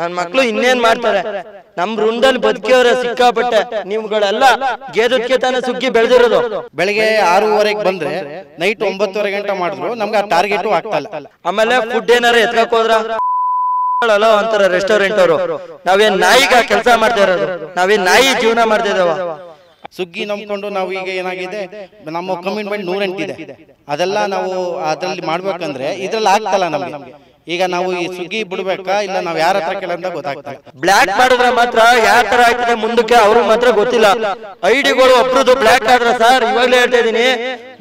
ನನ್ ಮಕ್ಳು ಇನ್ನೇನ್ ಮಾಡ್ತಾರೆ ನಮ್ ವೃಂದಲ್ಲಿ ಬದುಕಿಯವ್ರ ಸಿಕ್ಕಾಪಟ್ಟೆ ನಿಮ್ಗಳೆಲ್ಲ ಗೇದಕ್ಕೆ ತಾನೇ ಸುಗ್ಗಿ ಬೆಳೆದಿರೋದು ಬೆಳಗ್ಗೆ ಆರೂವರೆಗೆ ಬಂದ್ರೆ ನೈಟ್ ಒಂಬತ್ತುವರೆ ಗಂಟೆ ಮಾಡಿದ್ರು ನಮ್ಗೆ ಆ ಟಾರ್ಗೆಟ್ ಆಗ್ತಾ ಇಲ್ಲ ಆಮೇಲೆ ಫುಡ್ ಏನಾರ ಎತ್ಕಕ್ ಹೋದ್ರ ಅಂತಾರ ರೆಸ್ಟೋರೆಂಟ್ ಅವರು ನಾವೇನ್ ನಾಯಿಗ ಕೆಲಸ ಮಾಡ್ತಾ ಇರೋದು ನಾವೇನ್ ನಾಯಿ ಜೀವನ ಮಾಡ್ತಾ ಇದಾವ ಸುಗ್ಗಿ ನಂಬ್ಕೊಂಡು ನಾವು ಈಗ ಏನಾಗಿದೆ ನಮ್ಮ ಕಮಿಟ್ಮೆಂಟ್ ನೂರೆಂಟಿದೆ ಅದೆಲ್ಲ ನಾವು ಅದ್ರಲ್ಲಿ ಮಾಡ್ಬೇಕಂದ್ರೆ ಇದ್ರಲ್ಲಿ ಆಗ್ತಲ್ಲ ನಮ್ಗೆ ಈಗ ನಾವು ಈ ಸುಗ್ಗಿ ಬಿಡ್ಬೇಕಾ ಇಲ್ಲ ನಾವು ಯಾರ ಹತ್ರ ಕೇಳ ಗೊತ್ತಾಗ್ತದೆ ಬ್ಲಾಕ್ ಮಾಡಿದ್ರೆ ಮಾತ್ರ ಯಾವ ತರ ಆಗ್ತದೆ ಮುಂದಕ್ಕೆ ಅವರು ಮಾತ್ರ ಗೊತ್ತಿಲ್ಲ ಐಡಿಗಳು ಒಬ್ರದ್ದು ಬ್ಲಾಕ್ ಆದ್ರೆ ಸರ್ ಇವಾಗಲೇ ಹೇಳ್ತಾ ಇದೀನಿ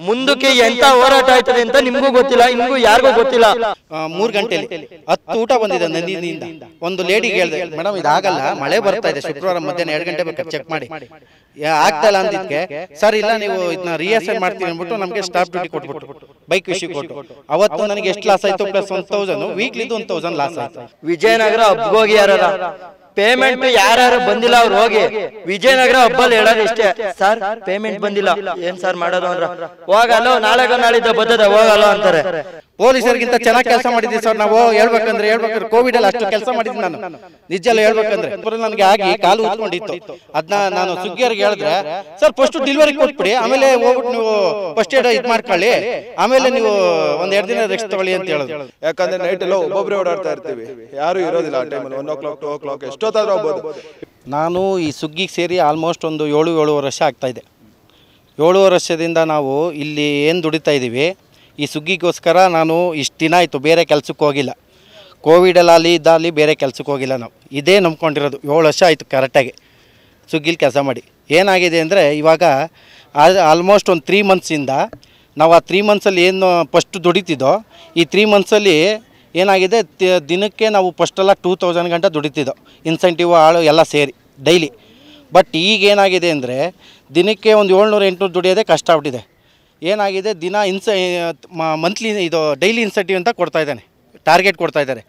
ಮುಂದಕ್ಕೆ ಎಂತ ಹೋರಾಟ ಆಯ್ತದೆ ಅಂತ ನಿಮ್ಗೂ ಗೊತ್ತಿಲ್ಲ ನಿಮ್ಗೂ ಯಾರಿಗೂ ಗೊತ್ತಿಲ್ಲ ಮೂರ್ ಗಂಟೆಲಿ ಹತ್ತು ಊಟ ಬಂದಿದೆ ನಂದಿನಿಂದ ಒಂದು ಲೇಡಿಗೆ ಹೇಳಿದೆ ಮೇಡಮ್ ಇದಾಗಲ್ಲ ಮಳೆ ಬರ್ತಾ ಇದೆ ಶುಕ್ರವಾರ ಮಧ್ಯಾಹ್ನ ಎರಡು ಗಂಟೆ ಬೇಕಾದ್ರೆ ಚೆಕ್ ಮಾಡಿ ಆಗ್ತಲ್ಲ ಅಂದಿದ್ಕೆ ಸರ್ ಇಲ್ಲ ನೀವು ಇದನ್ನ ರಿಹರ್ಸಲ್ ಮಾಡ್ತೀನಿ ಅಂದ್ಬಿಟ್ಟು ನಮಗೆ ಸ್ಟಾಪ್ ಡ್ಯೂಟಿ ಕೊಟ್ಬಿಟ್ಟು ಬೈಕ್ ವಿಷಯ ಕೊಟ್ಟು ಅವತ್ತು ನನಗೆ ಎಷ್ಟು ಲಾಸ್ ಆಯ್ತು plus one thousand weekly one thousand loss ಆಯ್ತು ವಿಜಯನಗರ ಹಬ್ಗೋಗಿ ಯಾರ ಪೇಮೆಂಟ್ ಯಾರು ಬಂದಿಲ್ಲ ಅವ್ರು ಹೋಗಿ ವಿಜಯನಗರ ಹಬ್ಬಲ್ಲಿ ಹೇಳೋದು ಇಷ್ಟೇ ಸರ್ ಪೇಮೆಂಟ್ ಬಂದಿಲ್ಲ ಏನ್ ಸರ್ ಮಾಡೋದು ಅಂದ್ರ ಹೋಗಲ್ಲ ನಾಳೆಗ ನಾಳಿದ್ದ ಬದ್ದದ ಹೋಗಲ್ಲ ಅಂತಾರೆ ಪೊಲೀಸರಿಗಿಂತ ಚೆನ್ನಾಗಿ ಕೆಲಸ ಮಾಡಿದ್ದೀವಿ ಸರ್ ನಾವು ಹೇಳ್ಬೇಕಂದ್ರೆ ಹೇಳ್ಬೇಕಂದ್ರೆ ಕೋವಿಡ್ ಅಲ್ಲಿ ಅಷ್ಟು ಕೆಲಸ ಮಾಡಿದ್ದೀನಿ ನಾನು ನಿಜ ಎಲ್ಲ ಹೇಳ್ಬೇಕಂದ್ರೆ ನನಗೆ ಆಗಿ ಕಾಲು ಉತ್ಕೊಂಡಿತ್ತು ಅದನ್ನ ನಾನು ಸುಗ್ಗಿಯರಿಗೆ ಹೇಳಿದ್ರೆ ಸರ್ ಫಸ್ಟ್ ಡಿಲಿವರಿ ಕೊಟ್ಬಿಡಿ ಆಮೇಲೆ ಹೋಗ್ಬಿಟ್ಟು ನೀವು ಫಸ್ಟ್ ಏಡ್ ಇದು ಮಾಡ್ಕೊಳ್ಳಿ ಆಮೇಲೆ ನೀವು ಒಂದ್ ಎರಡು ದಿನ ರೆಸ್ಟ್ ತಗೊಳ್ಳಿ ಅಂತ ಹೇಳೋದು ಯಾಕಂದ್ರೆ ನೈಟ್ ಎಲ್ಲ ಒಬ್ಬೊಬ್ಬರೇ ಓಡಾಡ್ತಾ ಇರ್ತೀವಿ ಯಾರು ಇರೋದಿಲ್ಲ ಆ ಟೈಮಲ್ಲಿ one o'clock two o'clock ಎಷ್ಟೊತ್ತಾದ್ರೂ ಹೋಗ್ಬೋದು ನಾನು ಈ ಸುಗ್ಗಿಗೆ ಸೇರಿ ಆಲ್ಮೋಸ್ಟ್ ಒಂದು ಏಳು ಏಳುವರೆ ವರ್ಷ ಆಗ್ತಾ ಇದೆ ಏಳುವರೆ ವರ್ಷದಿಂದ ನಾವು ಇಲ್ಲಿ ಏನು ದುಡಿತಾ ಇದ್ದೀವಿ ಈ ಸುಗ್ಗಿಗೋಸ್ಕರ ನಾನು ಇಷ್ಟು ದಿನ ಆಯಿತು ಬೇರೆ ಕೆಲಸಕ್ಕೆ ಹೋಗಿಲ್ಲ ಕೋವಿಡಲ್ಲಾಗಲಿ ಇದ್ದಲ್ಲಿ ಬೇರೆ ಕೆಲಸಕ್ಕೆ ಹೋಗಿಲ್ಲ ನಾವು ಇದೇ ನಂಬ್ಕೊಂಡಿರೋದು ಏಳು ವರ್ಷ ಆಯಿತು ಕರೆಕ್ಟಾಗಿ ಸುಗ್ಗಿಲಿ ಕೆಲಸ ಮಾಡಿ ಏನಾಗಿದೆ ಅಂದರೆ ಇವಾಗ ಆಲ್ಮೋಸ್ಟ್ ಒಂದು ತ್ರೀ ಮಂತ್ಸಿಂದ ನಾವು ಆ ತ್ರೀ ಮಂತ್ಸಲ್ಲಿ ಏನು ಫಸ್ಟ್ ದುಡಿತಿದ್ದೋ ಈ ತ್ರೀ ಮಂತ್ಸಲ್ಲಿ ಏನಾಗಿದೆ ದಿನಕ್ಕೆ ನಾವು ಫಸ್ಟೆಲ್ಲ ಟೂ ತೌಸಂಡ್ ಗಂಟೆ ದುಡಿತಿದ್ದೋ ಇನ್ಸೆಂಟಿವ್ ಆಳು ಎಲ್ಲ ಸೇರಿ ಡೈಲಿ ಬಟ್ ಈಗೇನಾಗಿದೆ ಅಂದರೆ ದಿನಕ್ಕೆ ಒಂದು ಏಳ್ನೂರು ಎಂಟುನೂರು ದುಡಿಯೋದೇ ಕಷ್ಟ ಆಗ್ಬಿಟ್ಟಿದೆ ಏನಾಗಿದೆ ದಿನ ಇನ್ಸ ಮಂತ್ಲಿ ಇದು ಡೈಲಿ ಇನ್ಸೆಂಟಿವ್ ಅಂತ ಕೊಡ್ತಾ ಇದ್ದಾನೆ ಟಾರ್ಗೆಟ್ ಕೊಡ್ತಾ ಇದ್ದಾರೆ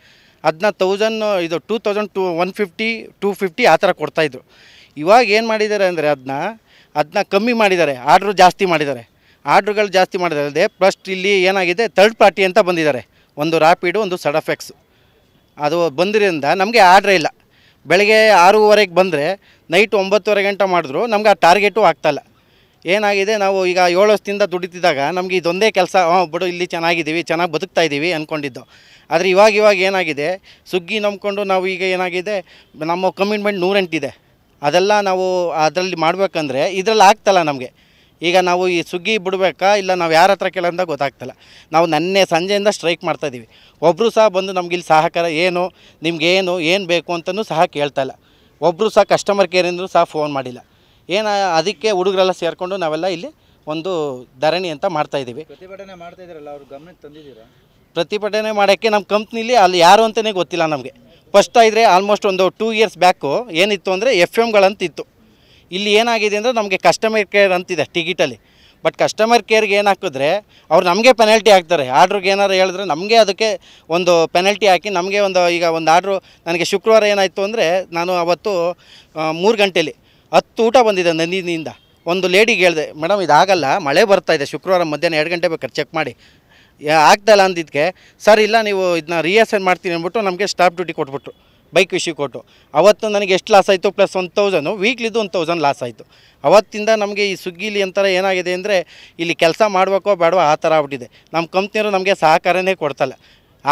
ಅದನ್ನ ತೌಸಂಡ್ ಇದು two thousand to one fifty two fifty ಆ ಥರ ಕೊಡ್ತಾಯಿದ್ರು ಇವಾಗ ಏನು ಮಾಡಿದ್ದಾರೆ ಅಂದರೆ ಅದನ್ನ ಅದನ್ನ ಕಮ್ಮಿ ಮಾಡಿದ್ದಾರೆ ಆರ್ಡ್ರು ಜಾಸ್ತಿ ಮಾಡಿದ್ದಾರೆ ಆರ್ಡ್ರುಗಳು ಜಾಸ್ತಿ ಮಾಡಿದ್ದಾರೆ ಪ್ಲಸ್ ಇಲ್ಲಿ ಏನಾಗಿದೆ ಥರ್ಡ್ ಪಾರ್ಟಿ ಅಂತ ಬಂದಿದ್ದಾರೆ ಒಂದು ರ್ಯಾಪಿಡು ಒಂದು ಸಡ್ ಅದು ಬಂದಿರೋದ್ರಿಂದ ನಮಗೆ ಆರ್ಡ್ರ್ ಇಲ್ಲ ಬೆಳಗ್ಗೆ ಆರೂವರೆಗೆ ಬಂದರೆ ನೈಟ್ ಒಂಬತ್ತುವರೆ ಗಂಟೆ ಮಾಡಿದ್ರು ನಮ್ಗೆ ಆ ಟಾರ್ಗೆಟು ಆಗ್ತಾಯಿಲ್ಲ ಏನಾಗಿದೆ ನಾವು ಈಗ ಏಳು ವರ್ಷದಿಂದ ದುಡಿತಿದ್ದಾಗ ನಮಗೆ ಇದೊಂದೇ ಕೆಲಸ ಹಾಂ ಬಿಡು ಇಲ್ಲಿ ಚೆನ್ನಾಗಿದ್ದೀವಿ ಚೆನ್ನಾಗಿ ಬದುಕ್ತಾ ಇದ್ದೀವಿ ಅಂದ್ಕೊಂಡಿದ್ದು ಆದರೆ ಇವಾಗ ಇವಾಗ ಏನಾಗಿದೆ ಸುಗ್ಗಿ ನಂಬ್ಕೊಂಡು ನಾವು ಈಗ ಏನಾಗಿದೆ ನಮ್ಮ ಕಮಿಟ್ಮೆಂಟ್ ನೂರೆಂಟಿದೆ ಅದೆಲ್ಲ ನಾವು ಅದರಲ್ಲಿ ಮಾಡಬೇಕಂದ್ರೆ ಇದರಲ್ಲಿ ಆಗ್ತಲ್ಲ ನಮಗೆ ಈಗ ನಾವು ಈ ಸುಗ್ಗಿ ಬಿಡಬೇಕಾ ಇಲ್ಲ ನಾವು ಯಾರ ಹತ್ರ ಕೇಳೋಂದ ಗೊತ್ತಾಗ್ತಲ್ಲ ನಾವು ನೆನ್ನೆ ಸಂಜೆಯಿಂದ ಸ್ಟ್ರೈಕ್ ಮಾಡ್ತಾಯಿದ್ದೀವಿ ಒಬ್ಬರು ಸಹ ಬಂದು ನಮ್ಗೆ ಇಲ್ಲಿ ಸಹಕಾರ ಏನು ನಿಮ್ಗೇನು ಏನು ಬೇಕು ಅಂತಲೂ ಸಹ ಕೇಳ್ತಾಯಿಲ್ಲ ಒಬ್ಬರು ಸಹ ಕಸ್ಟಮರ್ ಕೇರಿಂದರೂ ಸಹ ಫೋನ್ ಮಾಡಿಲ್ಲ ಏನು ಅದಕ್ಕೆ ಹುಡುಗರೆಲ್ಲ ಸೇರಿಕೊಂಡು ನಾವೆಲ್ಲ ಇಲ್ಲಿ ಒಂದು ಧರಣಿ ಅಂತ ಮಾಡ್ತಾ ಇದ್ದೀವಿ ಪ್ರತಿಭಟನೆ ಮಾಡ್ತಾ ಇದ್ದೀರಲ್ಲ ಅವ್ರ ಗಮನಕ್ಕೆ ತಂದಿದ್ದೀರಾ ಪ್ರತಿಭಟನೆ ಮಾಡೋಕ್ಕೆ ನಮ್ಮ ಕಂಪ್ನಿಲಿ ಅಲ್ಲಿ ಯಾರು ಅಂತಲೇ ಗೊತ್ತಿಲ್ಲ ನಮಗೆ ಫಸ್ಟ್ ಆದರೆ ಆಲ್ಮೋಸ್ಟ್ ಒಂದು ಟೂ ಇಯರ್ಸ್ ಬ್ಯಾಕು ಏನಿತ್ತು ಅಂದರೆ ಎಫ್ ಎಮ್ಗಳಂತಿತ್ತು ಇಲ್ಲಿ ಏನಾಗಿದೆ ಅಂದರೆ ನಮಗೆ ಕಸ್ಟಮರ್ ಕೇರ್ ಅಂತಿದೆ ಟಿಕೆಟಲ್ಲಿ ಬಟ್ ಕಸ್ಟಮರ್ ಕೇರ್ಗೆ ಏನು ಹಾಕಿದ್ರೆ ಅವ್ರು ನಮಗೆ ಪೆನಲ್ಟಿ ಹಾಕ್ತಾರೆ ಆರ್ಡ್ರಿಗೆ ಏನಾರು ಹೇಳಿದ್ರೆ ನಮಗೆ ಅದಕ್ಕೆ ಒಂದು ಪೆನಲ್ಟಿ ಹಾಕಿ ನಮಗೆ ಒಂದು ಈಗ ಒಂದು ಆರ್ಡ್ರು ನನಗೆ ಶುಕ್ರವಾರ ಏನಾಯಿತು ಅಂದರೆ ನಾನು ಅವತ್ತು ಮೂರು ಗಂಟೇಲಿ ಹತ್ತು ಊಟ ಬಂದಿದೆ ನಂದಿನಿಯಿಂದ ಒಂದು ಲೇಡಿಗೆ ಹೇಳಿದೆ ಮೇಡಮ್ ಇದಾಗಲ್ಲ ಮಳೆ ಬರ್ತಾ ಇದೆ ಶುಕ್ರವಾರ ಮಧ್ಯಾಹ್ನ ಎರಡು ಗಂಟೆ ಬೇಕಾದ್ರೆ ಚೆಕ್ ಮಾಡಿ ಆಗ್ತಾಯಿಲ್ಲ ಅಂದಿದ್ದಕ್ಕೆ ಸರ್ ಇಲ್ಲ ನೀವು ಇದನ್ನ ರಿಹರ್ಸಲ್ ಮಾಡ್ತೀನಿ ಅಂದ್ಬಿಟ್ಟು ನಮಗೆ ಸ್ಟಾಪ್ ಡ್ಯೂಟಿ ಕೊಟ್ಬಿಟ್ರು ಬೈಕ್ ವಿಷಯ ಕೊಟ್ಟು ಅವತ್ತು ನನಗೆ ಎಷ್ಟು ಲಾಸ್ ಆಯಿತು ಪ್ಲಸ್ ಒನ್ ತೌಸಂಡು ವೀಕ್ಲಿದ್ದು ಒಂದು ತೌಸಂಡ್ ಲಾಸ್ ಆಯಿತು ಅವತ್ತಿಂದ ನಮಗೆ ಈ ಸುಗ್ಗಿಲಿ ಅಂತರ ಏನಾಗಿದೆ ಅಂದರೆ ಇಲ್ಲಿ ಕೆಲಸ ಮಾಡಬೇಕೋ ಬೇಡವೋ ಆ ಥರ ಆಗ್ಬಿಟ್ಟಿದೆ ನಮ್ಮ ಕಂಪ್ನಿಯವರು ನಮಗೆ ಸಹಕಾರನೇ ಕೊಡ್ತಲ್ಲ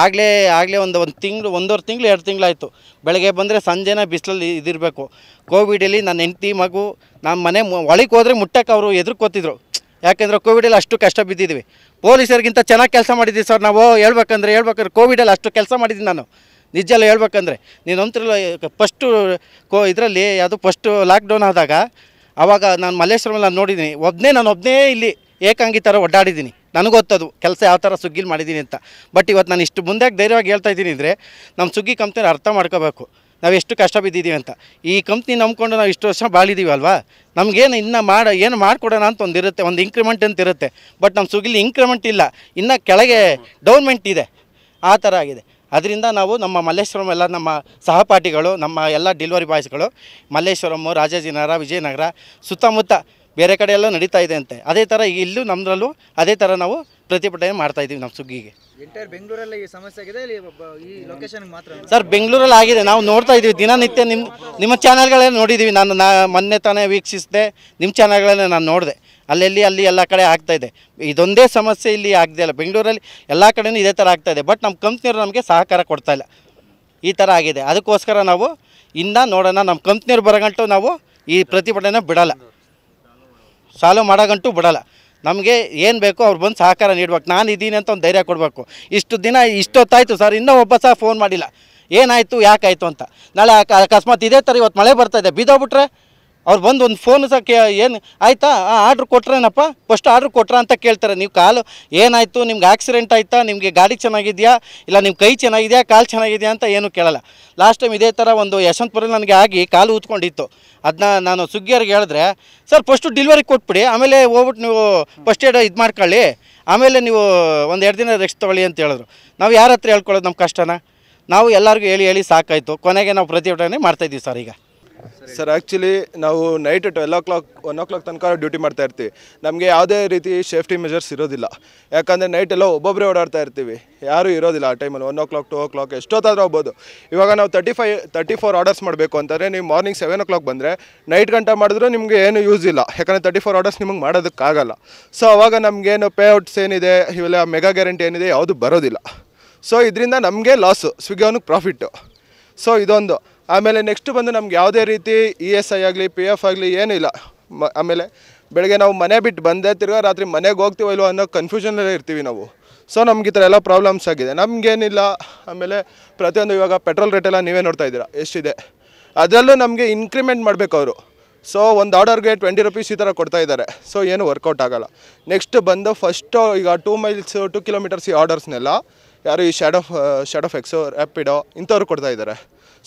ಆಗಲೇ ಆಗಲೇ ಒಂದು ಒಂದು ತಿಂಗಳು ಒಂದೂವರೆ ತಿಂಗಳು ಎರಡು ತಿಂಗಳಾಯಿತು ಬೆಳಗ್ಗೆ ಬಂದರೆ ಸಂಜೆನ ಬಿಸಿಲಲ್ಲಿ ಇದಿರಬೇಕು ಕೋವಿಡಲ್ಲಿ ನನ್ನ ಹೆಂಡತಿ ಮಗು ನಮ್ಮ ಮನೆ ಒಳಗೆ ಹೋದರೆ ಮುಟ್ಟಕ್ಕೆ ಅವರು ಎದುರ್ಕೋತಿದ್ರು ಯಾಕೆಂದರೆ ಕೋವಿಡಲ್ಲಿ ಅಷ್ಟು ಕಷ್ಟ ಬಿದ್ದಿದ್ವಿ ಪೊಲೀಸರಿಗಿಂತ ಚೆನ್ನಾಗಿ ಕೆಲಸ ಮಾಡಿದ್ದೀವಿ ಸರ್ ನಾವು ಹೇಳ್ಬೇಕಂದ್ರೆ ಹೇಳ್ಬೇಕಂದ್ರೆ ಕೋವಿಡಲ್ಲಿ ಅಷ್ಟು ಕೆಲಸ ಮಾಡಿದ್ದೀನಿ ನಾನು ಎಲ್ಲ ಹೇಳ್ಬೇಕಂದ್ರೆ ನೀನು ಒಂಥರ ಫಸ್ಟು ಕೋ ಇದರಲ್ಲಿ ಯಾವುದು ಫಸ್ಟು ಲಾಕ್ಡೌನ್ ಆದಾಗ ಆವಾಗ ನಾನು ಮಲ್ಲೇಶ್ವರಮಲ್ಲಿ ನಾನು ನೋಡಿದ್ದೀನಿ ಒಬ್ಬನೇ ನಾನು ಒಬ್ಬನೇ ಇಲ್ಲಿ ಏಕಾಂಗಿ ಥರ ಒಡ್ಡಾಡಿದ್ದೀನಿ ನನಗೊತ್ತದು ಕೆಲಸ ಯಾವ ಥರ ಸುಗ್ಗಿಲಿ ಮಾಡಿದ್ದೀನಿ ಅಂತ ಬಟ್ ಇವತ್ತು ನಾನು ಇಷ್ಟು ಮುಂದೆ ಧೈರ್ಯವಾಗಿ ಹೇಳ್ತಾ ಇದ್ದೀನಿ ಅಂದರೆ ನಮ್ಮ ಸುಗ್ಗಿ ಕಂಪ್ನಿನ ಅರ್ಥ ಮಾಡ್ಕೋಬೇಕು ನಾವು ಎಷ್ಟು ಕಷ್ಟ ಬಿದ್ದಿದ್ದೀವಿ ಅಂತ ಈ ಕಂಪ್ನಿ ನಂಬ್ಕೊಂಡು ನಾವು ಇಷ್ಟು ವರ್ಷ ಬಾಳಿದ್ದೀವಿ ಅಲ್ವಾ ನಮಗೇನು ಇನ್ನೂ ಮಾಡಿ ಏನು ಮಾಡಿಕೊಡೋಣ ಅಂತ ಒಂದು ಇರುತ್ತೆ ಒಂದು ಇಂಕ್ರಿಮೆಂಟ್ ಅಂತ ಇರುತ್ತೆ ಬಟ್ ನಮ್ಮ ಸುಗಿಲಿ ಇಂಕ್ರಿಮೆಂಟ್ ಇಲ್ಲ ಇನ್ನು ಕೆಳಗೆ ಡೌನ್ಮೆಂಟ್ ಇದೆ ಆ ಥರ ಆಗಿದೆ ಅದರಿಂದ ನಾವು ನಮ್ಮ ಮಲ್ಲೇಶ್ವರಂ ಎಲ್ಲ ನಮ್ಮ ಸಹಪಾಠಿಗಳು ನಮ್ಮ ಎಲ್ಲ ಡೆಲಿವರಿ ಬಾಯ್ಸ್ಗಳು ಮಲ್ಲೇಶ್ವರಂ ರಾಜಾಜಿನಗರ ವಿಜಯನಗರ ಸುತ್ತಮುತ್ತ ಬೇರೆ ಕಡೆ ಎಲ್ಲ ನಡೀತಾ ಇದೆ ಅಂತೆ ಅದೇ ಥರ ಇಲ್ಲೂ ನಮ್ಮದ್ರಲ್ಲೂ ಅದೇ ಥರ ನಾವು ಪ್ರತಿಭಟನೆ ಮಾಡ್ತಾ ಇದ್ದೀವಿ ನಮ್ಮ ಸುಗ್ಗಿಗೆ ಬೆಂಗಳೂರಲ್ಲಿ ಈ ಸಮಸ್ಯೆ ಆಗಿದೆ ಈ ಮಾತ್ರ ಸರ್ ಬೆಂಗಳೂರಲ್ಲಿ ಆಗಿದೆ ನಾವು ನೋಡ್ತಾ ಇದ್ದೀವಿ ದಿನನಿತ್ಯ ನಿಮ್ಮ ನಿಮ್ಮ ಚಾನಲ್ಗಳೇ ನೋಡಿದ್ದೀವಿ ನಾನು ನಾ ಮೊನ್ನೆ ತಾನೇ ವೀಕ್ಷಿಸಿದೆ ನಿಮ್ಮ ಚಾನಲ್ಗಳನ್ನೇ ನಾನು ನೋಡಿದೆ ಅಲ್ಲೆಲ್ಲಿ ಅಲ್ಲಿ ಎಲ್ಲ ಕಡೆ ಆಗ್ತಾ ಇದೆ ಇದೊಂದೇ ಸಮಸ್ಯೆ ಇಲ್ಲಿ ಆಗಿದೆ ಅಲ್ಲ ಬೆಂಗಳೂರಲ್ಲಿ ಎಲ್ಲ ಕಡೆಯೂ ಇದೇ ಥರ ಆಗ್ತಾಯಿದೆ ಬಟ್ ನಮ್ಮ ಕಂಪ್ನಿಯವರು ನಮಗೆ ಸಹಕಾರ ಕೊಡ್ತಾ ಇಲ್ಲ ಈ ಥರ ಆಗಿದೆ ಅದಕ್ಕೋಸ್ಕರ ನಾವು ಇನ್ನೂ ನೋಡೋಣ ನಮ್ಮ ಕಂಪ್ನಿಯವ್ರು ಬರಗಂಟು ನಾವು ಈ ಪ್ರತಿಭಟನೆ ಬಿಡೋಲ್ಲ ಸಾಲ್ವ್ ಮಾಡೋಕ್ಕಂತೂ ಬಿಡೋಲ್ಲ ನಮಗೆ ಏನು ಬೇಕೋ ಅವ್ರು ಬಂದು ಸಹಕಾರ ನೀಡಬೇಕು ನಾನು ಇದ್ದೀನಿ ಅಂತ ಒಂದು ಧೈರ್ಯ ಕೊಡಬೇಕು ಇಷ್ಟು ದಿನ ಇಷ್ಟೊತ್ತಾಯಿತು ಸರ್ ಇನ್ನೂ ಒಬ್ಬ ಸಹ ಫೋನ್ ಮಾಡಿಲ್ಲ ಏನಾಯಿತು ಯಾಕಾಯಿತು ಅಂತ ನಾಳೆ ಅಕಸ್ಮಾತ್ ಇದೇ ಥರ ಇವತ್ತು ಮಳೆ ಬರ್ತಾಯಿದೆ ಬಿದ್ದೋಗ್ಬಿಟ್ರೆ ಅವ್ರು ಬಂದು ಒಂದು ಫೋನ್ ಸಹ ಕೇ ಏನು ಆಯಿತಾ ಆ ಆರ್ಡ್ರ್ ಕೊಟ್ರೇನಪ್ಪ ಫಸ್ಟ್ ಆರ್ಡ್ರ್ ಕೊಟ್ರ ಅಂತ ಕೇಳ್ತಾರೆ ನೀವು ಕಾಲು ಏನಾಯಿತು ನಿಮ್ಗೆ ಆಕ್ಸಿಡೆಂಟ್ ಆಯಿತಾ ನಿಮಗೆ ಗಾಡಿ ಚೆನ್ನಾಗಿದೆಯಾ ಇಲ್ಲ ನಿಮ್ಮ ಕೈ ಚೆನ್ನಾಗಿದೆಯಾ ಕಾಲು ಚೆನ್ನಾಗಿದೆಯಾ ಅಂತ ಏನೂ ಕೇಳಲ್ಲ ಲಾಸ್ಟ್ ಟೈಮ್ ಇದೇ ಥರ ಒಂದು ಯಶವಂತಪುರಲ್ಲಿ ನನಗೆ ಆಗಿ ಕಾಲು ಊತ್ಕೊಂಡಿತ್ತು ಅದನ್ನ ನಾನು ಸುಗ್ಗಿಯವ್ರಿಗೆ ಹೇಳಿದ್ರೆ ಸರ್ ಫಸ್ಟು ಡಿಲಿವರಿ ಕೊಟ್ಬಿಡಿ ಆಮೇಲೆ ಹೋಗ್ಬಿಟ್ಟು ನೀವು ಫಸ್ಟ್ ಏಡ್ ಇದು ಮಾಡ್ಕೊಳ್ಳಿ ಆಮೇಲೆ ನೀವು ಒಂದು ಎರಡು ದಿನ ರೆಸ್ಟ್ ತೊಗೊಳ್ಳಿ ಅಂತ ಹೇಳಿದ್ರು ನಾವು ಯಾರ ಹತ್ರ ಹೇಳ್ಕೊಳ್ಳೋದು ನಮ್ಮ ಕಷ್ಟನ ನಾವು ಎಲ್ಲರಿಗೂ ಹೇಳಿ ಹೇಳಿ ಸಾಕಾಯಿತು ಕೊನೆಗೆ ನಾವು ಪ್ರತಿಭಟನೆ ಮಾಡ್ತಾಯಿದ್ದೀವಿ ಸರ್ ಈಗ ಸರ್ ಆ್ಯಕ್ಚುಲಿ ನಾವು night twelve o'clock one o'clock ತನಕ ಡ್ಯೂಟಿ ಮಾಡ್ತಾ ಇರ್ತೀವಿ ನಮಗೆ ಯಾವುದೇ ರೀತಿ ಸೇಫ್ಟಿ ಮೆಜರ್ಸ್ ಇರೋದಿಲ್ಲ ಯಾಕಂದರೆ ನೈಟ್ ಎಲ್ಲ ಒಬ್ಬೊಬ್ಬರೇ ಓಡಾಡ್ತಾ ಇರ್ತೀವಿ ಯಾರೂ ಇರೋದಿಲ್ಲ ಆ ಟೈಮಲ್ಲಿ one o'clock two o'clock ಎಷ್ಟೊತ್ತಾದರೂ ಹೋಗ್ಬೋದು ಇವಾಗ ನಾವು thirty five thirty four orders ಮಾಡಬೇಕು ಅಂತಂದರೆ ನೀವು ಮಾರ್ನಿಂಗ್ ಸೆವೆನ್ ಓ ಕ್ಲಾಕ್ ಬಂದರೆ ನೈಟ್ ಗಂಟೆ ಮಾಡಿದ್ರೂ ನಿಮಗೆ ಏನು ಯೂಸ್ ಇಲ್ಲ ಯಾಕಂದರೆ ತರ್ಟಿ ಫೋರ್ ಆರ್ಡರ್ಸ್ ನಿಮಗೆ ಮಾಡೋದಕ್ಕಾಗಲ್ಲ ಸೊ ಅವಾಗ ನಮಗೇನು ಪೇ ಔಟ್ಸ್ ಏನಿದೆ ಇವೆಲ್ಲ ಮೆಗಾ ಗ್ಯಾರಂಟಿ ಏನಿದೆ ಯಾವುದು ಬರೋದಿಲ್ಲ ಸೊ ಇದರಿಂದ ನಮಗೆ ಲಾಸು ಸ್ವಿಗ್ಗಿ ಅವನಿಗೆ ಪ್ರಾಫಿಟ್ಟು ಸೊ ಇದೊಂದು ಆಮೇಲೆ ನೆಕ್ಸ್ಟ್ ಬಂದು ನಮ್ಗೆ ಯಾವುದೇ ರೀತಿ ಇ e ಎಸ್ ಐ ಆಗಲಿ ಪಿ ಎಫ್ ಆಗಲಿ ಏನೂ ಇಲ್ಲ ಮ ಆಮೇಲೆ ಬೆಳಗ್ಗೆ ನಾವು ಮನೆ ಬಿಟ್ಟು ಬಂದೇ ತಿರ್ಗ ರಾತ್ರಿ ಮನೆಗೆ ಹೋಗ್ತೀವೋ ಇಲ್ವೋ ಅನ್ನೋ ಕನ್ಫ್ಯೂಷನಲ್ಲೇ ಇರ್ತೀವಿ ನಾವು ಸೊ ನಮ್ಗೆ ಈ ಥರ ಎಲ್ಲ ಪ್ರಾಬ್ಲಮ್ಸ್ ಆಗಿದೆ ನಮಗೇನಿಲ್ಲ ಆಮೇಲೆ ಪ್ರತಿಯೊಂದು ಇವಾಗ ಪೆಟ್ರೋಲ್ ರೇಟೆಲ್ಲ ನೀವೇ ನೋಡ್ತಾ ಇದ್ದೀರಾ ಎಷ್ಟಿದೆ ಅದರಲ್ಲೂ ನಮಗೆ ಇನ್ಕ್ರಿಮೆಂಟ್ ಮಾಡಬೇಕು ಅವರು ಸೊ ಒಂದು ಆರ್ಡರ್ಗೆ ಟ್ವೆಂಟಿ ರುಪೀಸ್ ಈ ಥರ ಕೊಡ್ತಾ ಇದ್ದಾರೆ ಸೊ ಏನು ವರ್ಕೌಟ್ ಆಗೋಲ್ಲ ನೆಕ್ಸ್ಟ್ ಬಂದು ಫಸ್ಟು ಈಗ ಟೂ ಮೈಲ್ಸ್ ಟು ಕಿಲೋಮೀಟರ್ಸ್ ಈ ಆರ್ಡರ್ಸ್ನೆಲ್ಲ ಯಾರು ಈ ಶ್ಯಾಡೋ ಶ್ಯಾಡೋ ಎಕ್ಸೋ ರ್ಯಾಪಿಡೋ ಇಂಥವ್ರು ಕೊಡ್ತಾ ಇದ್ದಾರೆ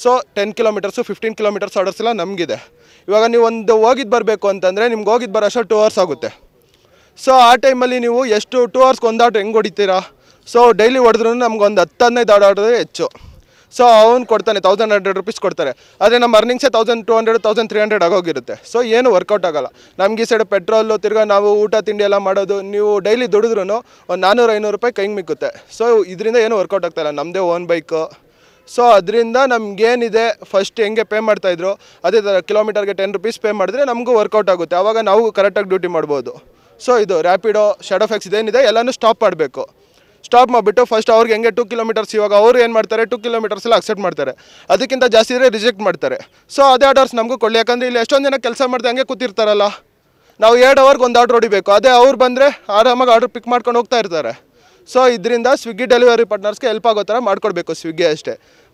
so ten kilometres fifteen kilometres orders ಎಲ್ಲ ನಮಗಿದೆ ಇವಾಗ ನೀವು ಒಂದು ಹೋಗಿದ್ದು ಬರಬೇಕು ಅಂತಂದರೆ ನಿಮ್ಗೆ ಹೋಗಿದ್ದು ಬರೋಷ್ಟು ಟೂ ಅವರ್ಸ್ ಆಗುತ್ತೆ ಸೊ ಆ ಟೈಮಲ್ಲಿ ನೀವು ಎಷ್ಟು ಟೂ ಅವರ್ಸ್ಗೆ ಒಂದು ಆಟೋ ಹೆಂಗೆ ಹೊಡಿತೀರಾ ಸೊ ಡೈಲಿ ಹೊಡೆದ್ರೂ ನಮ್ಗೆ ಒಂದು ಹತ್ತು ಹದಿನೈದು ಆಡೋದೇ ಹೆಚ್ಚು ಸೊ ಅವನು ಕೊಡ್ತಾನೆ ತೌಸಂಡ್ ಹಂಡ್ರೆಡ್ ರುಪೀಸ್ ಕೊಡ್ತಾರೆ ಆದರೆ ನಮ್ಮ ಅರ್ನಿಂಗ್ಸೇ thousand two hundred thousand three hundred ಆಗೋಗಿರುತ್ತೆ ಸೊ ಏನು ವರ್ಕೌಟ್ ಆಗಲ್ಲ ನಮ್ಗೆ ಈ ಸೈಡ್ ಪೆಟ್ರೋಲು ತಿರ್ಗಾ ನಾವು ಊಟ ತಿಂಡಿ ಎಲ್ಲ ಮಾಡೋದು ನೀವು ಡೈಲಿ ದುಡಿದ್ರು ಒಂದು ನಾನ್ನೂರು ಐನೂರು ರೂಪಾಯಿ ಕೈಗೆ ಮಿಕ್ಕುತ್ತೆ ಸೊ ಇದರಿಂದ ಏನು ವರ್ಕೌಟ್ ಆಗ್ತಾಯಿಲ್ಲ ನಮ್ಮದೇ ಓನ್ ಬೈಕು ಸೊ ಅದರಿಂದ ನಮಗೇನಿದೆ ಫಸ್ಟ್ ಹೆಂಗೆ ಪೇ ಮಾಡ್ತಾಯಿದ್ರು ಅದೇ ಥರ ಕಿಲೋಮೀಟರ್ಗೆ ಟೆನ್ ರುಪೀಸ್ ಪೇ ಮಾಡಿದ್ರೆ ನಮಗೂ ವರ್ಕೌಟ್ ಆಗುತ್ತೆ ಆವಾಗ ನಾವು ಕರೆಕ್ಟಾಗಿ ಡ್ಯೂಟಿ ಮಾಡ್ಬೋದು ಸೊ ಇದು ರ್ಯಾಪಿಡೋ ಶಡೋಫೆಕ್ಸ್ ಇದೇನಿದೆ ಎಲ್ಲನೂ ಸ್ಟಾಪ್ ಮಾಡಬೇಕು ಸ್ಟಾಪ್ ಮಾಡಿಬಿಟ್ಟು ಫಸ್ಟ್ ಅವ್ರಿಗೆ ಹೆಂಗೆ ಟೂ ಕಿಲೋಮೀಟರ್ಸ್ ಇವಾಗ ಅವ್ರು ಏನು ಮಾಡ್ತಾರೆ ಟೂ ಕಿಲೋಮೀಟರ್ಸ್ ಎಲ್ಲ ಅಕ್ಸೆಪ್ಟ್ ಮಾಡ್ತಾರೆ ಅದಕ್ಕಿಂತ ಜಾಸ್ತಿ ಇದ್ರೆ ರಿಜೆಕ್ಟ್ ಮಾಡ್ತಾರೆ ಸೊ ಅದೇ ಆರ್ಡರ್ಸ್ ನಮಗೂ ಕೊಡಲಿ ಯಾಕಂದರೆ ಇಲ್ಲಿ ಎಷ್ಟೊಂದು ಜನ ಕೆಲಸ ಮಾಡಿದೆ ಹಂಗೆ ಕೂತಿರ್ತಾರಲ್ಲ ನಾವು ಎರಡು ಅವರ್ಗೆ ಒಂದು ಆರ್ಡ್ರ್ ಹೊಡಿಬೇಕು ಅದೇ ಅವ್ರು ಬಂದರೆ ಆರಾಮಾಗಿ ಆರ್ಡರ್ ಪಿಕ್ ಮಾಡ್ಕೊಂಡು ಹೋಗ್ತಾ ಇರ್ತಾರೆ ಸೊ ಇದರಿಂದ ಸ್ವಿಗ್ಗಿ ಡೆಲಿವರಿ ಪಾರ್ಟ್ನರ್ಸ್ಗೆ ಹೆಲ್ಪ್ ಆಗೋ ಥರ ಮಾಡಿಕೊಡ್ಬೇಕು ಸ್ವಿಗ್ಗಿ ಅಷ್ಟೇ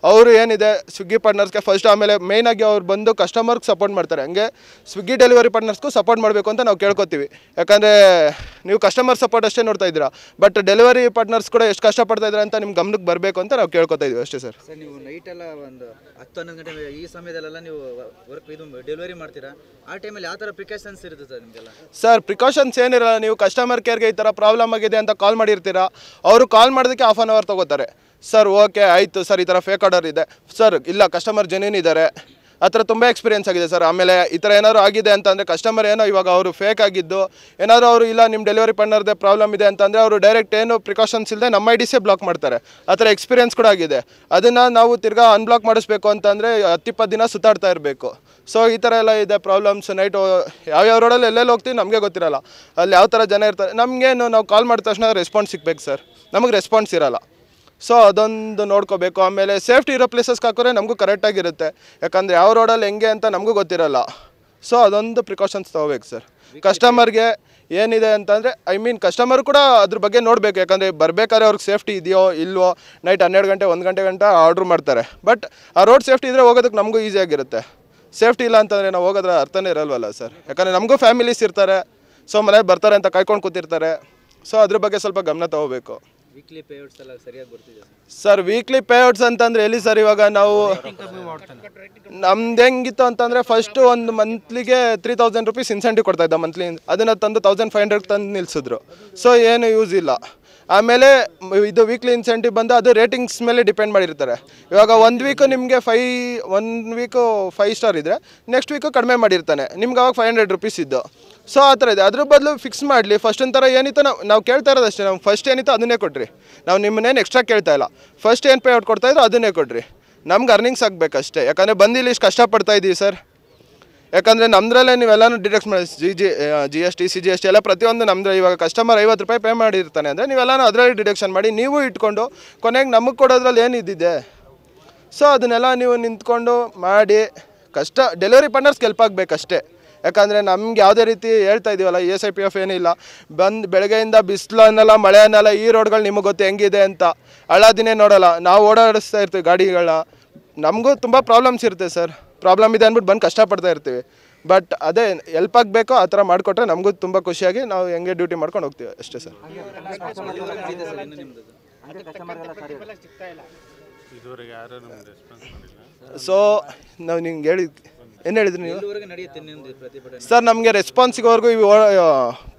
ಅವರು ಏನಿದೆ ಸ್ವಿಗ್ಗಿ ಪಾರ್ಟ್ನರ್ಸ್ಗೆ ಫಸ್ಟ್ ಆಮೇಲೆ ಮೇಯ್ನಾಗಿ ಅವ್ರು ಬಂದು ಕಸ್ಟಮರ್ಗೆ ಸಪೋರ್ಟ್ ಮಾಡ್ತಾರೆ ಹಂಗೆ ಸ್ವಿಗ್ಗಿ ಡೆಲಿವರಿ ಪಾರ್ಟ್ನರ್ಸ್ಗೂ ಸಪೋರ್ಟ್ ಮಾಡಬೇಕು ಅಂತ ನಾವು ಕೇಳ್ಕೊತೀವಿ ಯಾಕಂದರೆ ನೀವು ಕಸ್ಟಮರ್ ಸಪೋರ್ಟ್ ಅಷ್ಟೇ ನೋಡ್ತಾ ಇದ್ದೀರಾ ಬಟ್ ಡೆಲಿವರಿ ಪಾರ್ಟ್ನರ್ಸ್ ಕೂಡ ಎಷ್ಟು ಕಷ್ಟಪಡ್ತಾ ಇದ್ದಾರೆ ಅಂತ ನಿಮ್ಮ ಗಮನಕ್ಕೆ ಬರಬೇಕು ಅಂತ ನಾವು ಕೇಳ್ಕೊತಾ ಇದ್ದೀವಿ ಅಷ್ಟೇ ಸರ್ ಸರ್ ನೀವು ನೈಟೆಲ್ಲ ಒಂದು ಹತ್ತು ಹನ್ನೊಂದು ಗಂಟೆ ಈ ಸಮಯದಲ್ಲೆಲ್ಲ ನೀವು ವರ್ಕ್ ಇದು ಡೆಲಿವರಿ ಮಾಡ್ತೀರಾ ಆ ಟೈಮಲ್ಲಿ ಯಾವ ಥರ ಪ್ರಿಕಾಷನ್ಸ್ ಇರುತ್ತೆ ಸರ್ ನಿಮಗೆಲ್ಲ ಸರ್ ಪ್ರಿಕಾಷನ್ಸ್ ಏನಿರಲ್ಲ ನೀವು ಕಸ್ಟಮರ್ ಕೇರ್ಗೆ ಈ ಥರ ಪ್ರಾಬ್ಲಮ್ ಆಗಿದೆ ಅಂತ ಕಾಲ್ ಮಾಡಿರ್ತೀರಾ ಅವರು ಕಾಲ್ ಮಾಡೋದಕ್ಕೆ ಹಾಫ್ ಆನ್ ಅವರ್ ತೊಗೋತಾರೆ ಸರ್ ಓಕೆ ಆಯಿತು ಸರ್ ಈ ಥರ ಫೇಕ್ ಆರ್ಡರ್ ಇದೆ ಸರ್ ಇಲ್ಲ ಕಸ್ಟಮರ್ ಜೆನ್ಯೂನ್ ಇದ್ದಾರೆ ಆ ಥರ ತುಂಬ ಎಕ್ಸ್ಪೀರಿಯೆನ್ಸ್ ಆಗಿದೆ ಸರ್ ಆಮೇಲೆ ಈ ಥರ ಏನಾದರೂ ಆಗಿದೆ ಅಂತಂದರೆ ಕಸ್ಟಮರ್ ಏನೋ ಇವಾಗ ಅವರು ಫೇಕ್ ಆಗಿದ್ದು ಏನಾದರೂ ಅವರು ಇಲ್ಲ ನಿಮ್ಮ ಡೆಲಿವರಿ ಪಾರ್ಟ್ನರ್ದೇ ಪ್ರಾಬ್ಲಮ್ ಇದೆ ಅಂತಂದರೆ ಅವರು ಡೈರೆಕ್ಟ್ ಏನು ಪ್ರಿಕಾಷನ್ಸ್ ಇಲ್ಲದೆ ನಮ್ಮ ಐ ಡಿಸೇ ಬ್ಲಾಕ್ ಮಾಡ್ತಾರೆ ಆ ಥರ ಎಕ್ಸ್ಪೀರಿಯೆನ್ಸ್ ಕೂಡ ಆಗಿದೆ ಅದನ್ನು ನಾವು ತಿರ್ಗಾ ಅನ್ಬ್ಲಾಕ್ ಮಾಡಿಸ್ಬೇಕು ಅಂತಂದರೆ ಹತ್ತಿಪ್ಪತ್ತು ದಿನ ಸುತ್ತಾಡ್ತಾ ಇರಬೇಕು ಸೊ ಈ ಥರ ಎಲ್ಲ ಇದೆ ಪ್ರಾಬ್ಲಮ್ಸ್ ನೈಟ್ ಯಾವ್ಯಾವ ರೋಡಲ್ಲಿ ಎಲ್ಲೆಲ್ಲಿ ಹೋಗ್ತೀವಿ ನಮಗೆ ಗೊತ್ತಿರಲ್ಲ ಅಲ್ಲಿ ಯಾವ ಥರ ಜನ ಇರ್ತಾರೆ ನಮಗೇನು ನಾವು ಕಾಲ್ ಮಾಡಿದ ತಕ್ಷಣ ರೆಸ್ಪಾನ್ಸ್ ಸಿಗ್ಬೇಕು ಸರ್ ನಮಗೆ ರೆಸ್ಪಾನ್ಸ್ ಇರಲ್ಲ ಸೊ ಅದೊಂದು ನೋಡ್ಕೋಬೇಕು ಆಮೇಲೆ ಸೇಫ್ಟಿ ಇರೋ ಪ್ಲೇಸಸ್ಗೆ ಹಾಕೋರೆ ನಮಗೂ ಕರೆಕ್ಟಾಗಿರುತ್ತೆ ಯಾಕಂದರೆ ಯಾವ ರೋಡಲ್ಲಿ ಹೆಂಗೆ ಅಂತ ನಮಗೂ ಗೊತ್ತಿರಲ್ಲ ಸೊ ಅದೊಂದು ಪ್ರಿಕಾಷನ್ಸ್ ತೊಗೋಬೇಕು ಸರ್ ಕಸ್ಟಮರ್ಗೆ ಏನಿದೆ ಅಂತಂದರೆ ಐ ಮೀನ್ ಕಸ್ಟಮರ್ ಕೂಡ ಅದ್ರ ಬಗ್ಗೆ ನೋಡಬೇಕು ಯಾಕಂದರೆ ಬರಬೇಕಾದ್ರೆ ಅವ್ರಿಗೆ ಸೇಫ್ಟಿ ಇದೆಯೋ ಇಲ್ವೋ ನೈಟ್ ಹನ್ನೆರಡು ಗಂಟೆ ಒಂದು ಗಂಟೆ ಗಂಟೆ ಆರ್ಡ್ರ್ ಮಾಡ್ತಾರೆ ಬಟ್ ಆ ರೋಡ್ ಸೇಫ್ಟಿ ಇದ್ದರೆ ಹೋಗೋದಕ್ಕೆ ನಮಗೂ ಈಸಿಯಾಗಿರುತ್ತೆ ಸೇಫ್ಟಿ ಇಲ್ಲ ಅಂತಂದರೆ ನಾವು ಹೋಗೋದ್ರ ಅರ್ಥನೇ ಇರಲ್ವಲ್ಲ ಸರ್ ಯಾಕಂದರೆ ನಮಗೂ ಫ್ಯಾಮಿಲೀಸ್ ಇರ್ತಾರೆ ಸೊ ಮನೆಗೆ ಬರ್ತಾರೆ ಅಂತ ಕಾಯ್ಕೊಂಡು ಕೂತಿರ್ತಾರೆ ಸೊ ಅದ್ರ ಬಗ್ಗೆ ಸ್ವಲ್ಪ ಗಮನ ತಗೋಬೇಕು ಸರ್ ವೀಕ್ಲಿ ಔಟ್ಸ್ ಅಂತಂದ್ರೆ ಎಲ್ಲಿ ಸರ್ ಇವಾಗ ನಾವು ನಮ್ದು ಹೆಂಗಿತ್ತು ಅಂತಂದ್ರೆ ಫಸ್ಟ್ ಒಂದು ಮಂತ್ಲಿಗೆ ತ್ರೀ ತೌಸಂಡ್ ರುಪೀಸ್ ಇನ್ಸೆಂಟಿವ್ ಕೊಡ್ತಾ ಇದ್ದ ಮಂತ್ಲಿ ಅದನ್ನ ತಂದು ತೌಸಂಡ್ ಫೈವ್ ಹಂಡ್ರೆಡ್ ತಂದು ನಿಲ್ಸಿದ್ರು ಸೊ ಏನು ಯೂಸ್ ಇಲ್ಲ ಆಮೇಲೆ ಇದು ವೀಕ್ಲಿ ಇನ್ಸೆಂಟಿವ್ ಬಂದು ಅದು ರೇಟಿಂಗ್ಸ್ ಮೇಲೆ ಡಿಪೆಂಡ್ ಮಾಡಿರ್ತಾರೆ ಇವಾಗ ಒಂದು ವೀಕು ನಿಮಗೆ five one week five star ಇದ್ದರೆ ನೆಕ್ಸ್ಟ್ ವೀಕು ಕಡಿಮೆ ಮಾಡಿರ್ತಾನೆ ನಿಮ್ಗೆ ಅವಾಗ ಫೈವ್ ಹಂಡ್ರೆಡ್ ರುಪೀಸ್ ಇದ್ದು ಸೊ ಆ ಥರ ಇದೆ ಅದ್ರ ಬದಲು ಫಿಕ್ಸ್ ಮಾಡಲಿ ಫಸ್ಟ್ ಒಂಥರ ಏನಿತ್ತು ನಾವು ನಾವು ಕೇಳ್ತಾ ಇರೋದು ಅಷ್ಟೇ ನಾವು ಫಸ್ಟ್ ಏನಿತ್ತು ಅದನ್ನೇ ಕೊಡ್ರಿ ನಾವು ನಿಮ್ಮನ್ನೇನು ಎಕ್ಸ್ಟ್ರಾ ಕೇಳ್ತಾ ಇಲ್ಲ ಫಸ್ಟ್ ಏನು ಪೇಔಟ್ ಕೊಡ್ತಾ ಇದ್ರು ಅದನ್ನೇ ಕೊಡ್ರಿ ನಮ್ಗೆ ಅರ್ನಿಂಗ್ಸ್ ಆಗಬೇಕಷ್ಟೇ ಯಾಕಂದರೆ ಬಂದಿಲ್ಲಿ ಇಷ್ಟು ಕಷ್ಟಪಡ್ತಾ ಇದ್ದೀವಿ ಸರ್ ಯಾಕಂದರೆ ನಮ್ಮದ್ರಲ್ಲೇ ನೀವೆಲ್ಲನೂ ಡಿಡಕ್ಟ್ ಮಾಡಿ G G G S T C G S T ಎಲ್ಲ ಪ್ರತಿಯೊಂದು ನಮ್ಮದು ಇವಾಗ ಕಸ್ಟಮರ್ ಐವತ್ತು ರೂಪಾಯಿ ಪೇ ಮಾಡಿರ್ತಾನೆ ಅಂದರೆ ನೀವೆಲ್ಲನೂ ಅದರಲ್ಲಿ ಡಿಡಕ್ಷನ್ ಮಾಡಿ ನೀವು ಇಟ್ಕೊಂಡು ಕೊನೆಗೆ ನಮಗೆ ಕೊಡೋದ್ರಲ್ಲಿ ಏನಿದ್ದಿದೆ ಸೊ ಅದನ್ನೆಲ್ಲ ನೀವು ನಿಂತ್ಕೊಂಡು ಮಾಡಿ ಕಷ್ಟ ಡೆಲಿವರಿ ಪಾರ್ಟ್ನರ್ಸ್ಗೆ ಹೆಲ್ಪ್ ಆಗಬೇಕಷ್ಟೇ ಯಾಕಂದರೆ ನಮ್ಗೆ ಯಾವುದೇ ರೀತಿ ಹೇಳ್ತಾ ಇದೀವಲ್ಲ ಎಸ್ ಐ ಪಿ ಎಫ್ ಏನಿಲ್ಲ ಬಂದು ಬೆಳಗ್ಗೆಯಿಂದ ಮಳೆ ಅನ್ನೋಲ್ಲ ಈ ರೋಡ್ಗಳು ನಿಮಗೆ ಗೊತ್ತು ಹೆಂಗಿದೆ ಅಂತ ಹಳದಿನೇ ನೋಡೋಲ್ಲ ನಾವು ಓಡಾಡಿಸ್ತಾ ಇರ್ತೀವಿ ಗಾಡಿಗಳನ್ನ ನಮಗೂ ತುಂಬ ಪ್ರಾಬ್ಲಮ್ಸ್ ಇರುತ್ತೆ ಸರ್ ಪ್ರಾಬ್ಲಮ್ ಇದೆ ಅಂದ್ಬಿಟ್ಟು ಬಂದು ಕಷ್ಟಪಡ್ತಾ ಇರ್ತೀವಿ ಬಟ್ ಅದೇ ಎಲ್ಪ್ ಆಗಬೇಕೋ ಆ ಥರ ಮಾಡಿಕೊಟ್ರೆ ನಮಗೂ ತುಂಬ ಖುಷಿಯಾಗಿ ನಾವು ಹೆಂಗೆ ಡ್ಯೂಟಿ ಮಾಡ್ಕೊಂಡು ಹೋಗ್ತೀವಿ ಅಷ್ಟೇ ಸರ್ ಸೊ ನಾವು ನಿಮ್ಗೆ ಹೇಳಿದ್ವಿ ಏನು ಹೇಳಿದ್ರಿ ನೀವು ಸರ್ ನಮಗೆ ರೆಸ್ಪಾನ್ಸ್ ಸಿಗೋವರೆಗೂ ಇವು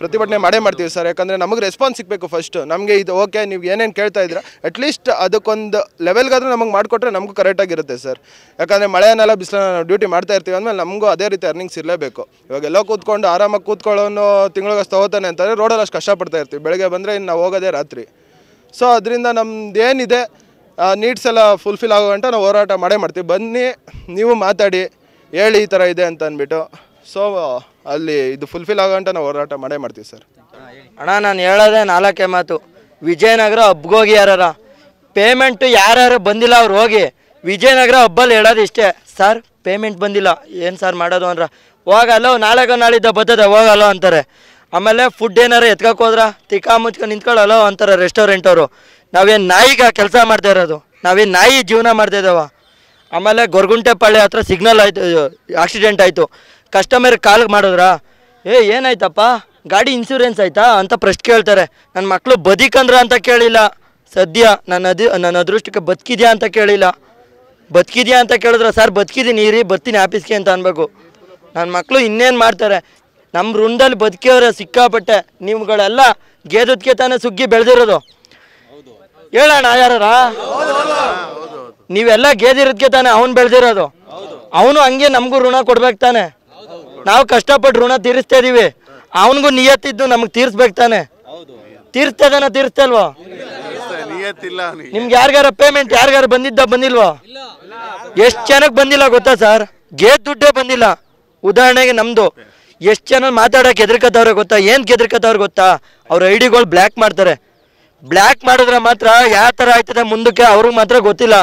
ಪ್ರತಿಭಟನೆ ಮಾಡೇ ಮಾಡ್ತೀವಿ ಸರ್ ಯಾಕಂದರೆ ನಮಗೆ ರೆಸ್ಪಾನ್ಸ್ ಸಿಗಬೇಕು ಫಸ್ಟ್ ನಮಗೆ ಇದು ಓಕೆ ನೀವು ಏನೇನು ಕೇಳ್ತಾ ಇದ್ದೀರಾ ಅಟ್ಲೀಸ್ಟ್ ಅದಕ್ಕೊಂದು ಲೆವೆಲ್ಗಾದರೂ ನಮಗೆ ಮಾಡಿಕೊಟ್ರೆ ನಮಗೂ ಕರೆಕ್ಟಾಗಿರುತ್ತೆ ಸರ್ ಯಾಕಂದರೆ ಮಳೆಯನ್ನೆಲ್ಲ ಬಿಸಿಲನ್ನ ಡ್ಯೂಟಿ ಮಾಡ್ತಾ ಇರ್ತೀವಿ ಅಂದಮೇಲೆ ನಮಗೂ ಅದೇ ರೀತಿ ಅರ್ನಿಂಗ್ಸ್ ಇರಲೇಬೇಕು ಇವಾಗ ಎಲ್ಲ ಕೂತ್ಕೊಂಡು ಆರಾಮಾಗಿ ಕೂತ್ಕೊಳ್ಳೋನು ತಿಂಗಳಿಗಷ್ಟು ತಗೋತಾನೆ ಅಂತಂದರೆ ರೋಡಲ್ಲಿ ಅಷ್ಟು ಕಷ್ಟಪಡ್ತಾ ಇರ್ತೀವಿ ಬೆಳಗ್ಗೆ ಬಂದರೆ ಇನ್ನು ನಾವು ಹೋಗೋದೇ ರಾತ್ರಿ ಸೊ ಅದರಿಂದ ನಮ್ದು ಏನಿದೆ ನೀಡ್ಸ್ ಎಲ್ಲ ಫುಲ್ಫಿಲ್ ಆಗೋ ಗಂಟ ನಾವು ಹೋರಾಟ ಮಾಡೇ ಮಾಡ್ತೀವಿ ಬನ್ನಿ ನೀವು ಮಾತಾಡಿ ಹೇಳಿ ಈ ಥರ ಇದೆ ಅಂತ ಅಂದ್ಬಿಟ್ಟು ಸೊ ಅಲ್ಲಿ ಇದು ಫುಲ್ಫಿಲ್ ಆಗೋಂಟ ನಾವು ಹೋರಾಟ ಮಾಡೇ ಮಾಡ್ತೀವಿ ಸರ್ ಅಣ್ಣ ನಾನು ಹೇಳೋದೇ ನಾಲ್ಕೇ ಮಾತು ವಿಜಯನಗರ ಹಬ್ಗೋಗಿ ಯಾರ ಪೇಮೆಂಟು ಯಾರ್ಯಾರು ಬಂದಿಲ್ಲ ಅವ್ರು ಹೋಗಿ ವಿಜಯನಗರ ಹಬ್ಬಲ್ಲಿ ಹೇಳೋದು ಇಷ್ಟೇ ಸರ್ ಪೇಮೆಂಟ್ ಬಂದಿಲ್ಲ ಏನು ಸರ್ ಮಾಡೋದು ಅಂದ್ರೆ ಹೋಗಲ್ಲ ನಾಳೆಗೋ ನಾಳಿದ್ದ ಬರ್ತದೆ ಹೋಗಲ್ಲ ಅಂತಾರೆ ಆಮೇಲೆ ಫುಡ್ ಏನಾರು ಎತ್ಕೋಕೆ ಹೋದ್ರ ತಿಕ್ಕಾ ಮುಚ್ಕೊಂಡು ನಿಂತ್ಕೊಳ್ಳಲ್ಲ ಅಂತಾರೆ ರೆಸ್ಟೋರೆಂಟ್ ಅವರು ನಾವೇನು ನಾಯಿಗ ಕೆಲಸ ಮಾಡ್ತಾ ಇರೋದು ನಾವೇನು ನಾಯಿ ಜೀವನ ಮಾಡ್ತಾ ಇದ್ದಾವ ಆಮೇಲೆ ಗೊರಗುಂಟೆಪಾಳ್ಯ ಹತ್ರ ಸಿಗ್ನಲ್ ಆಯಿತು ಆಕ್ಸಿಡೆಂಟ್ ಆಯಿತು ಕಸ್ಟಮರ್ ಕಾಲ್ ಮಾಡಿದ್ರಾ ಏ ಏನಾಯ್ತಪ್ಪ ಗಾಡಿ ಇನ್ಸೂರೆನ್ಸ್ ಆಯ್ತಾ ಅಂತ ಪ್ರಶ್ನೆ ಕೇಳ್ತಾರೆ ನನ್ನ ಮಕ್ಕಳು ಬದುಕಂದ್ರ ಅಂತ ಕೇಳಿಲ್ಲ ಸದ್ಯ ನನ್ನ ಅದು ನನ್ನ ಅದೃಷ್ಟಕ್ಕೆ ಬದುಕಿದ್ಯಾ ಅಂತ ಕೇಳಿಲ್ಲ ಬದುಕಿದ್ಯಾ ಅಂತ ಕೇಳಿದ್ರೆ ಸರ್ ಬದುಕಿದ್ದೀನಿ ರೀ ಬರ್ತೀನಿ ಆಫೀಸ್ಗೆ ಅಂತ ಅನ್ಬೇಕು ನನ್ನ ಮಕ್ಕಳು ಇನ್ನೇನು ಮಾಡ್ತಾರೆ ನಮ್ಮ ವೃಂದಲ್ಲಿ ಬದುಕಿಯವ್ರೆ ಸಿಕ್ಕಾಪಟ್ಟೆ ನಿಮ್ಗಳೆಲ್ಲ ಗೇದದ್ಕೆ ತಾನೇ ಸುಗ್ಗಿ ಬೆಳೆದಿರೋದು ಹೇಳೋಣ ಯಾರ ನೀವೆಲ್ಲ ಗೇದಿರೋದಕ್ಕೆ ತಾನೆ ಅವನು ಬೆಳೆದಿರೋದು ಅವನು ಹಂಗೆ ನಮಗೂ ಋಣ ಕೊಡ್ಬೇಕು ತಾನೆ ನಾವು ಕಷ್ಟಪಟ್ಟು ಋಣ ತೀರಿಸ್ತಾ ಇದೀವಿ ಅವನಿಗೂ ನಿಯತ್ತಿದ್ದು ನಮ್ಗೆ ತೀರಿಸ್ಬೇಕು ತಾನೆ ತೀರಿಸ್ತಾ ಇದಾನ ನಿಮ್ಗೆ ಯಾರಿಗಾರ ಪೇಮೆಂಟ್ ಯಾರಿಗಾರ ಬಂದಿದ್ದ ಬಂದಿಲ್ವಾ ಎಷ್ಟು ಜನಕ್ಕೆ ಬಂದಿಲ್ಲ ಗೊತ್ತಾ ಸರ್ ಗೇದ್ ದುಡ್ಡೇ ಬಂದಿಲ್ಲ ಉದಾಹರಣೆಗೆ ನಮ್ದು ಎಷ್ಟು ಜನ ಮಾತಾಡೋಕೆ ಹೆದರ್ಕತ್ತವ್ರೆ ಗೊತ್ತಾ ಏನು ಗೆದರ್ಕತ್ತವ್ರು ಗೊತ್ತಾ ಅವ್ರ ಐ ಡಿಗಳು ಬ್ಲ್ಯಾಕ್ ಮಾಡ್ತಾರೆ ಬ್ಲಾಕ್ ಮಾಡಿದ್ರೆ ಮಾತ್ರ ಯಾವ ತರ ಆಯ್ತದೆ ಮುಂದಕ್ಕೆ ಅವ್ರಿಗೆ ಮಾತ್ರ ಗೊತ್ತಿಲ್ಲ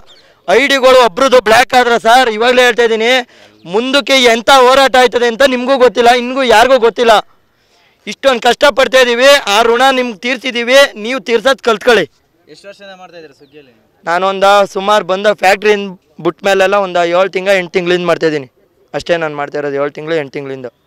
ಐ ಡಿಗಳು ಒಬ್ರದ್ದು ಬ್ಲ್ಯಾಕ್ ಆದ್ರೆ ಸರ್ ಇವಾಗಲೇ ಹೇಳ್ತಾ ಇದ್ದೀನಿ ಮುಂದಕ್ಕೆ ಎಂಥ ಹೋರಾಟ ಆಯ್ತದೆ ಅಂತ ನಿಮಗೂ ಗೊತ್ತಿಲ್ಲ ಇನ್ಗೂ ಯಾರಿಗೂ ಗೊತ್ತಿಲ್ಲ ಇಷ್ಟೊಂದು ಕಷ್ಟ ಪಡ್ತಾ ಇದ್ದೀವಿ ಆ ಋಣ ನಿಮ್ಗೆ ತೀರ್ಸಿದ್ದೀವಿ ನೀವು ತೀರ್ಸೋದು ಕಲ್ತ್ಕೊಳ್ಳಿ ಎಷ್ಟು ಮಾಡ್ತಾ ನಾನೊಂದು ಸುಮಾರು ಬಂದ ಫ್ಯಾಕ್ಟ್ರಿಯಿಂದ ಬಿಟ್ಟ ಮೇಲೆಲ್ಲ ಒಂದು ಏಳು ತಿಂಗಳು ಎಂಟು ತಿಂಗಳಿಂದ ಮಾಡ್ತಾಯಿದ್ದೀನಿ ಅಷ್ಟೇ ನಾನು ಮಾಡ್ತಾ ಇರೋದು ಏಳು ತಿಂಗಳು ಎಂಟು ತಿಂಗಳಿಂದ